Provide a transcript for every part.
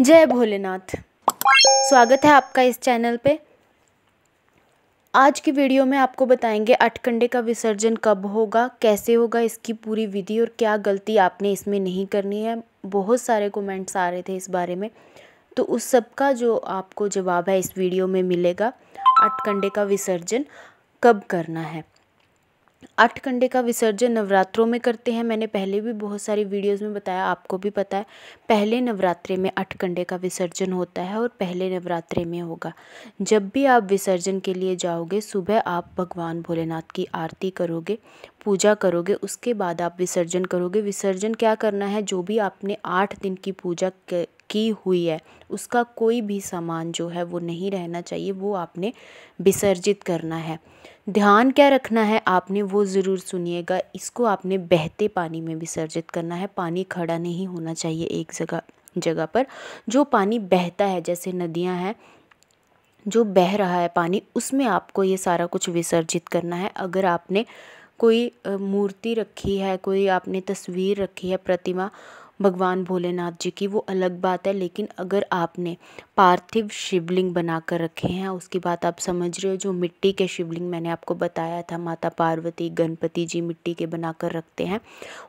जय भोलेनाथ स्वागत है आपका इस चैनल पे आज की वीडियो में आपको बताएंगे अटकंडे का विसर्जन कब होगा कैसे होगा इसकी पूरी विधि और क्या गलती आपने इसमें नहीं करनी है बहुत सारे कमेंट्स आ रहे थे इस बारे में तो उस सब का जो आपको जवाब है इस वीडियो में मिलेगा अटकंडे का विसर्जन कब करना है कंडे का विसर्जन नवरात्रों में करते हैं मैंने पहले भी बहुत सारी वीडियोज़ में बताया आपको भी पता है पहले नवरात्रे में कंडे का विसर्जन होता है और पहले नवरात्रे में होगा जब भी आप विसर्जन के लिए जाओगे सुबह आप भगवान भोलेनाथ की आरती करोगे पूजा करोगे उसके बाद आप विसर्जन करोगे विसर्जन क्या करना है जो भी आपने आठ दिन की पूजा की हुई है उसका कोई भी सामान जो है वो नहीं रहना चाहिए वो आपने विसर्जित करना है ध्यान क्या रखना है आपने वो ज़रूर सुनिएगा इसको आपने बहते पानी में विसर्जित करना है पानी खड़ा नहीं होना चाहिए एक जगह जगह पर जो पानी बहता है जैसे नदियां हैं जो बह रहा है पानी उसमें आपको ये सारा कुछ विसर्जित करना है अगर आपने कोई मूर्ति रखी है कोई आपने तस्वीर रखी है प्रतिमा भगवान भोलेनाथ जी की वो अलग बात है लेकिन अगर आपने पार्थिव शिवलिंग बना कर रखे हैं उसकी बात आप समझ रहे हो जो मिट्टी के शिवलिंग मैंने आपको बताया था माता पार्वती गणपति जी मिट्टी के बना कर रखते हैं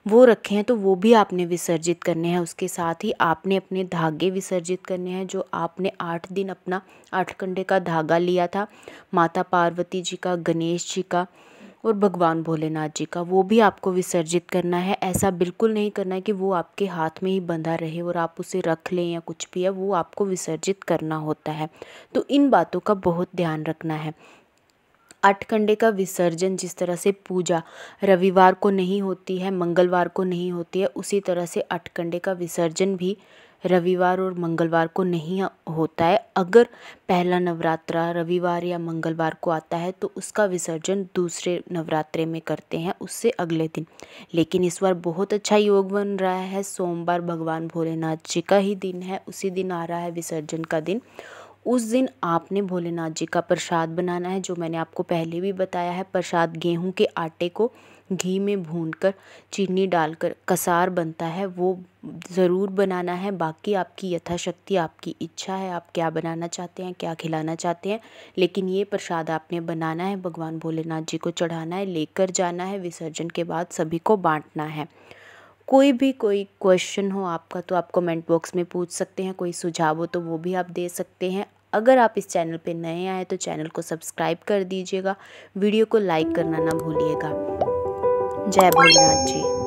वो रखे हैं तो वो भी आपने विसर्जित करने हैं उसके साथ ही आपने अपने धागे विसर्जित करने हैं जो आपने आठ दिन अपना आठ कंडे का धागा लिया था माता पार्वती जी का गणेश जी का और भगवान भोलेनाथ जी का वो भी आपको विसर्जित करना है ऐसा बिल्कुल नहीं करना है कि वो आपके हाथ में ही बंधा रहे और आप उसे रख लें या कुछ भी है वो आपको विसर्जित करना होता है तो इन बातों का बहुत ध्यान रखना है अठकंडे का विसर्जन जिस तरह से पूजा रविवार को नहीं होती है मंगलवार को नहीं होती है उसी तरह से अठकंडे का विसर्जन भी रविवार और मंगलवार को नहीं होता है अगर पहला नवरात्रा रविवार या मंगलवार को आता है तो उसका विसर्जन दूसरे नवरात्रे में करते हैं उससे अगले दिन लेकिन इस बार बहुत अच्छा योग बन रहा है सोमवार भगवान भोलेनाथ जी का ही दिन है उसी दिन आ रहा है विसर्जन का दिन उस दिन आपने भोलेनाथ जी का प्रसाद बनाना है जो मैंने आपको पहले भी बताया है प्रसाद गेहूं के आटे को घी में भूनकर चीनी डालकर कसार बनता है वो ज़रूर बनाना है बाकी आपकी यथाशक्ति आपकी इच्छा है आप क्या बनाना चाहते हैं क्या खिलाना चाहते हैं लेकिन ये प्रसाद आपने बनाना है भगवान भोलेनाथ जी को चढ़ाना है लेकर जाना है विसर्जन के बाद सभी को बांटना है कोई भी कोई क्वेश्चन हो आपका तो आप कमेंट बॉक्स में पूछ सकते हैं कोई सुझाव हो तो वो भी आप दे सकते हैं अगर आप इस चैनल पे नए आए तो चैनल को सब्सक्राइब कर दीजिएगा वीडियो को लाइक करना ना भूलिएगा जय भोलेनाथ जी